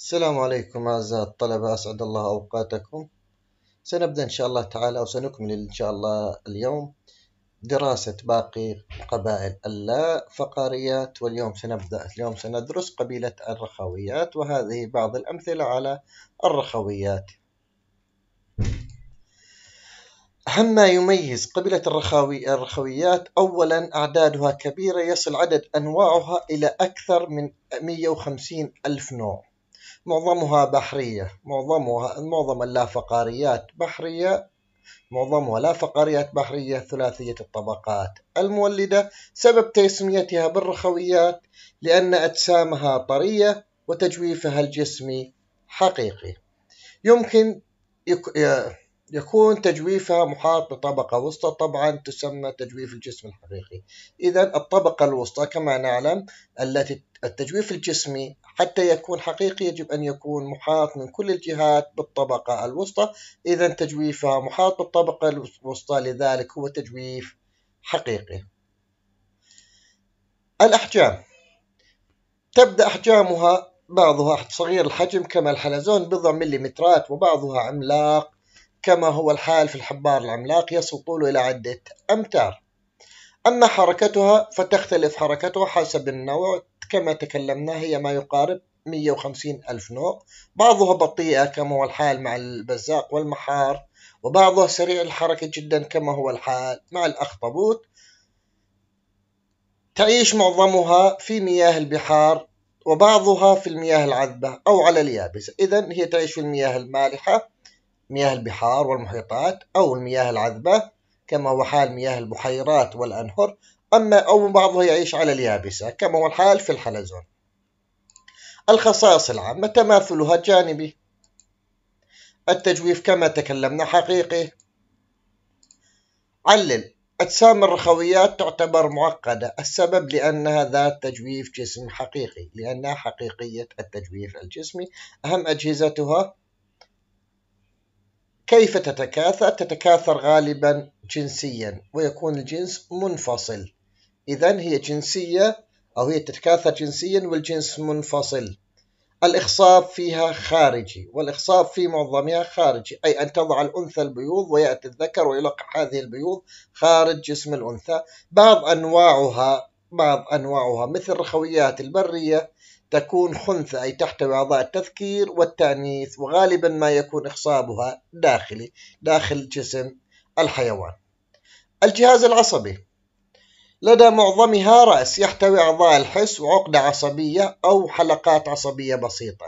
السلام عليكم أعزائي الطلبة أسعد الله أوقاتكم سنبدأ إن شاء الله تعالى أو سنكمل إن شاء الله اليوم دراسة باقي قبائل اللا فقاريات واليوم سنبدأ اليوم سندرس قبيلة الرخويات وهذه بعض الأمثلة على الرخويات أهم ما يميز قبيلة الرخوي الرخويات أولا أعدادها كبيرة يصل عدد أنواعها إلى أكثر من 150 ألف نوع معظمها بحرية معظمها معظم اللافقاريات بحرية معظمها لا فقاريات بحرية ثلاثية الطبقات المولدة سبب تسميتها بالرخويات لأن أجسامها طرية وتجويفها الجسمي حقيقي يمكن يك... يكون تجويفها محاط بطبقة وسطى طبعا تسمى تجويف الجسم الحقيقي إذا الطبقة الوسطى كما نعلم التي التجويف الجسمي حتى يكون حقيقي يجب أن يكون محاط من كل الجهات بالطبقة الوسطى إذا تجويفها محاط بالطبقة الوسطى لذلك هو تجويف حقيقي الأحجام تبدأ أحجامها بعضها صغير الحجم كما الحلزون بضع مليمترات وبعضها عملاق كما هو الحال في الحبار العملاق طوله إلى عدة أمتار أما حركتها فتختلف حركتها حسب النوع كما تكلمنا هي ما يقارب 150 ألف نوع بعضها بطيئة كما هو الحال مع البزاق والمحار وبعضها سريع الحركة جدا كما هو الحال مع الأخطبوط تعيش معظمها في مياه البحار وبعضها في المياه العذبة أو على اليابسة إذا هي تعيش في المياه المالحة مياه البحار والمحيطات أو المياه العذبة كما هو حال مياه البحيرات والأنهر أما أو بعضه يعيش على اليابسة كما هو الحال في الحلزون الخصائص العامة تماثلها جانبي التجويف كما تكلمنا حقيقي علل أجسام الرخويات تعتبر معقدة السبب لأنها ذات تجويف جسم حقيقي لأنها حقيقية التجويف الجسمي أهم أجهزتها كيف تتكاثر؟ تتكاثر غالبا جنسيا ويكون الجنس منفصل إذا هي جنسية أو هي تتكاثر جنسيا والجنس منفصل الإخصاب فيها خارجي والإخصاب في معظمها خارجي أي أن تضع الأنثى البيوض ويأتي الذكر ويلقح هذه البيوض خارج جسم الأنثى بعض أنواعها بعض أنواعها مثل الرخويات البرية تكون خنثى أي تحتوي أعضاء التذكير والتأنيث وغالبا ما يكون إخصابها داخلي داخل جسم الحيوان الجهاز العصبي لدى معظمها رأس يحتوي أعضاء الحس وعقدة عصبية أو حلقات عصبية بسيطة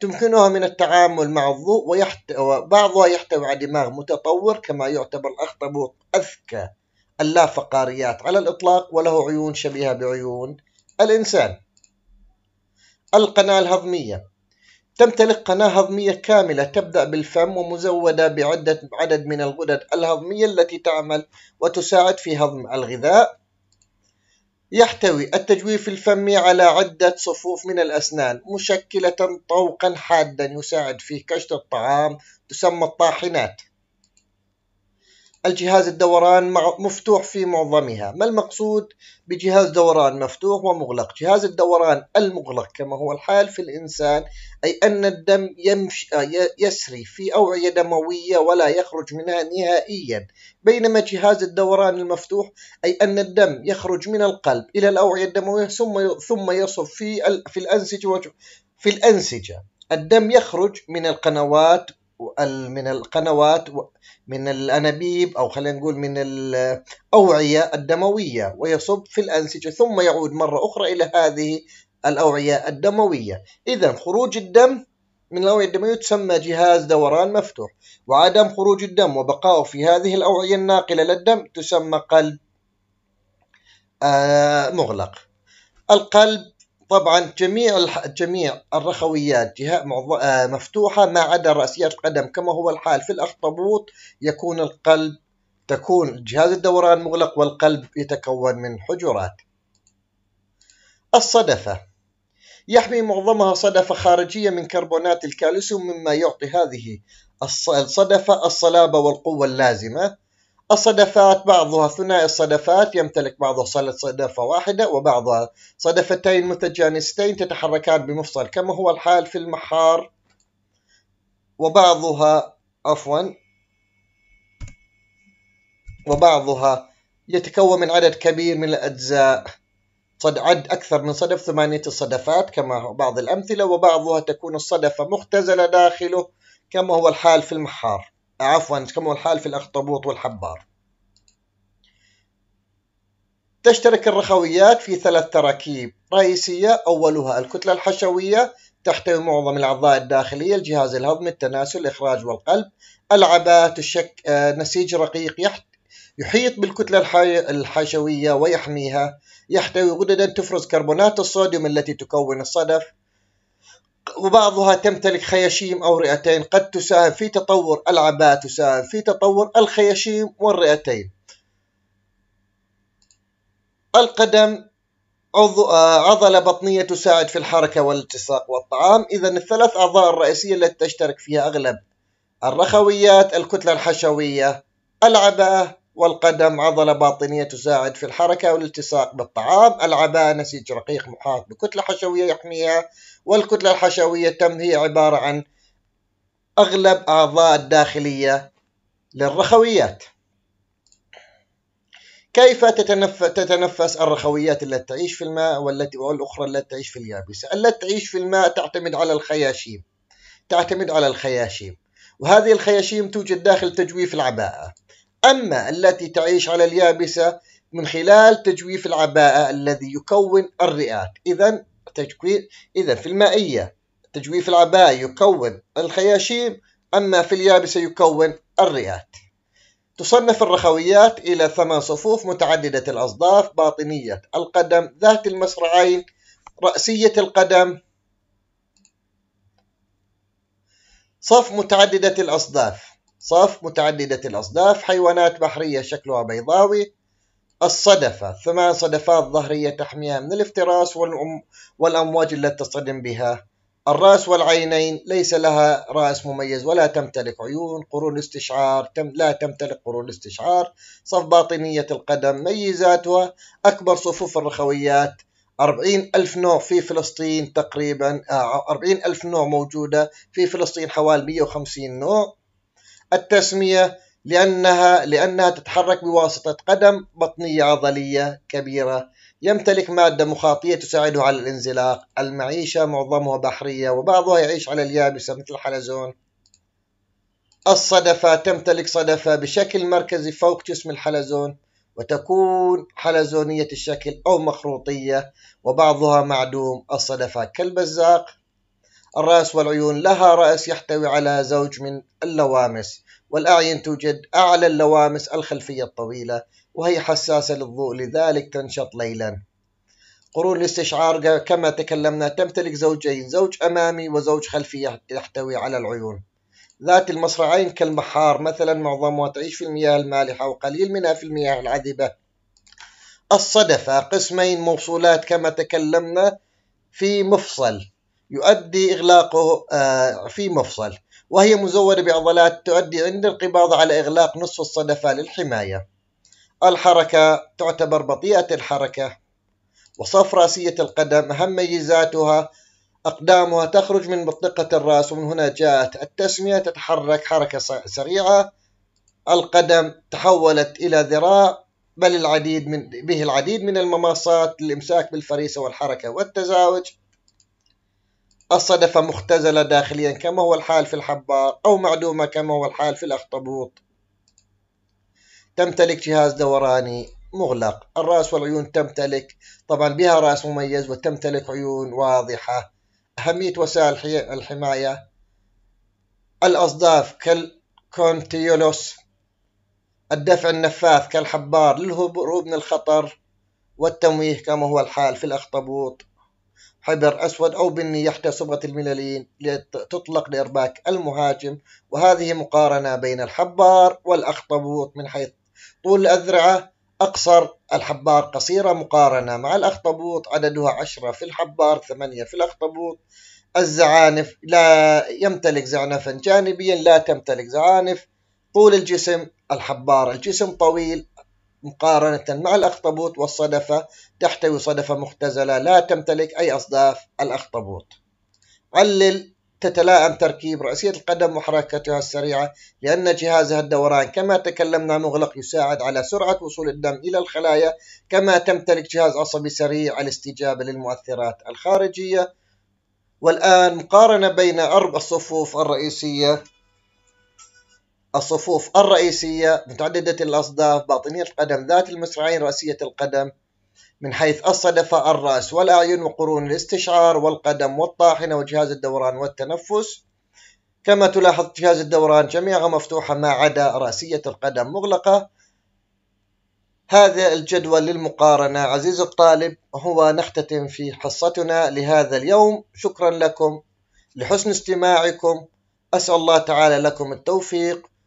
تمكنها من التعامل مع الضوء ويحتوى بعضها يحتوي على دماغ متطور كما يعتبر الأخطبوط أذكى اللافقاريات على الإطلاق وله عيون شبيهة بعيون الإنسان القناة الهضمية تمتلك قناة هضمية كاملة تبدأ بالفم ومزودة بعدة عدد من الغدد الهضمية التي تعمل وتساعد في هضم الغذاء يحتوي التجويف الفمي على عدة صفوف من الأسنان مشكلة طوقا حادا يساعد في كشط الطعام تسمى الطاحنات الجهاز الدوران مفتوح في معظمها ما المقصود بجهاز دوران مفتوح ومغلق جهاز الدوران المغلق كما هو الحال في الإنسان أي أن الدم يمشي آه، يسري في أوعية دموية ولا يخرج منها نهائيا بينما جهاز الدوران المفتوح أي أن الدم يخرج من القلب إلى الأوعية الدموية ثم ثم يصب في في الأنسجة في الأنسجة الدم يخرج من القنوات من القنوات من الأنابيب أو خلينا نقول من الأوعية الدموية ويصب في الأنسجة ثم يعود مرة أخرى إلى هذه الأوعية الدموية إذا خروج الدم من الأوعية الدموية تسمى جهاز دوران مفتوح وعدم خروج الدم وبقائه في هذه الأوعية الناقلة للدم تسمى قلب آه، مغلق القلب طبعا جميع جميع الرخويات جهة آه، مفتوحة ما عدا راسيات القدم كما هو الحال في الأخطبوط يكون القلب تكون جهاز الدوران مغلق والقلب يتكون من حجرات الصدفة يحمي معظمها صدفة خارجية من كربونات الكالسيوم مما يعطي هذه الصدفة الصلابة والقوة اللازمة الصدفات بعضها ثنائي الصدفات يمتلك بعضها صدفة واحدة وبعضها صدفتين متجانستين تتحركان بمفصل كما هو الحال في المحار وبعضها عفوا وبعضها يتكون من عدد كبير من الأجزاء صد عد أكثر من صدف ثمانية الصدفات كما هو بعض الأمثلة وبعضها تكون الصدفة مختزلة داخله كما هو الحال في المحار عفوا كما هو الحال في الأخطبوط والحبار تشترك الرخويات في ثلاث تراكيب رئيسية أولها الكتلة الحشوية تحتوي معظم الأعضاء الداخلية الجهاز الهضمي التناسل الإخراج والقلب العبات الشك... آه، نسيج رقيق يحت... يحيط بالكتلة الحشوية ويحميها يحتوي غددا تفرز كربونات الصوديوم التي تكون الصدف وبعضها تمتلك خياشيم أو رئتين قد تساهم في تطور العباءة تساهم في تطور الخياشيم والرئتين القدم آه، عضلة بطنية تساعد في الحركة والالتصاق والطعام إذا الثلاث أعضاء الرئيسية التي تشترك فيها أغلب الرخويات الكتلة الحشوية العباءة والقدم عضلة باطنية تساعد في الحركة والالتصاق بالطعام العباءة نسيج رقيق محاط بكتلة حشوية يحميها والكتلة الحشوية تم هي عبارة عن أغلب أعضاء الداخلية للرخويات كيف تتنفس الرخويات التي تعيش في الماء والتي والأخرى التي تعيش في اليابسة التي تعيش في الماء تعتمد على الخياشيم تعتمد على الخياشيم وهذه الخياشيم توجد داخل تجويف العباءة أما التي تعيش على اليابسة من خلال تجويف العباءة الذي يكون الرئات إذا تجويف إذا في المائية تجويف العباءة يكون الخياشيم أما في اليابسة يكون الرئات تصنف الرخويات إلى ثمان صفوف متعددة الأصداف باطنية القدم ذات المصرعين رأسية القدم صف متعددة الأصداف صف متعددة الأصداف حيوانات بحرية شكلها بيضاوي الصدفة ثمان صدفات ظهرية تحميها من الافتراس والأم والأمواج التي تصطدم بها الرأس والعينين ليس لها رأس مميز ولا تمتلك عيون قرون استشعار تم لا تمتلك قرون استشعار صف باطنية القدم ميزاتها أكبر صفوف الرخويات أربعين ألف نوع في فلسطين تقريبا آه، أربعين ألف نوع موجودة في فلسطين حوالي 150 نوع التسمية لأنها لأنها تتحرك بواسطة قدم بطنية عضلية كبيرة يمتلك مادة مخاطية تساعده على الانزلاق المعيشة معظمها بحرية وبعضها يعيش على اليابسة مثل الحلزون الصدفة تمتلك صدفة بشكل مركزي فوق جسم الحلزون وتكون حلزونية الشكل أو مخروطية وبعضها معدوم الصدفة كالبزاق الرأس والعيون لها رأس يحتوي على زوج من اللوامس والأعين توجد أعلى اللوامس الخلفية الطويلة وهي حساسة للضوء لذلك تنشط ليلا قرون الاستشعار كما تكلمنا تمتلك زوجين زوج أمامي وزوج خلفي يحتوي على العيون ذات المصرعين كالمحار مثلا معظمها تعيش في المياه المالحة وقليل منها في المياه العذبة الصدفة قسمين موصولات كما تكلمنا في مفصل يؤدي إغلاقه آه، في مفصل وهي مزودة بعضلات تؤدي عند القباض على إغلاق نصف الصدفة للحماية الحركة تعتبر بطيئة الحركة وصف راسية القدم أهم ميزاتها أقدامها تخرج من منطقة الرأس ومن هنا جاءت التسمية تتحرك حركة سريعة القدم تحولت إلى ذراع بل العديد من به العديد من المماصات للإمساك بالفريسة والحركة والتزاوج الصدفة مختزلة داخليا كما هو الحال في الحبار أو معدومة كما هو الحال في الأخطبوط تمتلك جهاز دوراني مغلق الرأس والعيون تمتلك طبعا بها رأس مميز وتمتلك عيون واضحة أهمية وسائل الحماية الأصداف كالكونتيولوس الدفع النفاث كالحبار للهروب من الخطر والتمويه كما هو الحال في الأخطبوط حبر أسود أو بني يحتى صبغة الملالين تطلق لإرباك المهاجم وهذه مقارنة بين الحبار والأخطبوط من حيث طول الأذرعة أقصر الحبار قصيرة مقارنة مع الأخطبوط عددها عشرة في الحبار ثمانية في الأخطبوط الزعانف لا يمتلك زعنفا جانبيا لا تمتلك زعانف طول الجسم الحبار الجسم طويل مقارنة مع الأخطبوط والصدفة تحتوي صدفة مختزلة لا تمتلك أي أصداف الأخطبوط علل تتلائم تركيب رأسية القدم وحركتها السريعة لأن جهازها الدوران كما تكلمنا مغلق يساعد على سرعة وصول الدم إلى الخلايا كما تمتلك جهاز عصبي سريع الاستجابة للمؤثرات الخارجية والآن مقارنة بين أربع الصفوف الرئيسية الصفوف الرئيسية متعددة الأصداف باطنية القدم ذات المسرعين رأسية القدم من حيث الصدفة الرأس والأعين وقرون الاستشعار والقدم والطاحنة وجهاز الدوران والتنفس كما تلاحظ جهاز الدوران جميعها مفتوحة ما عدا رأسية القدم مغلقة هذا الجدول للمقارنة عزيز الطالب هو نختتم في حصتنا لهذا اليوم شكرا لكم لحسن استماعكم أسأل الله تعالى لكم التوفيق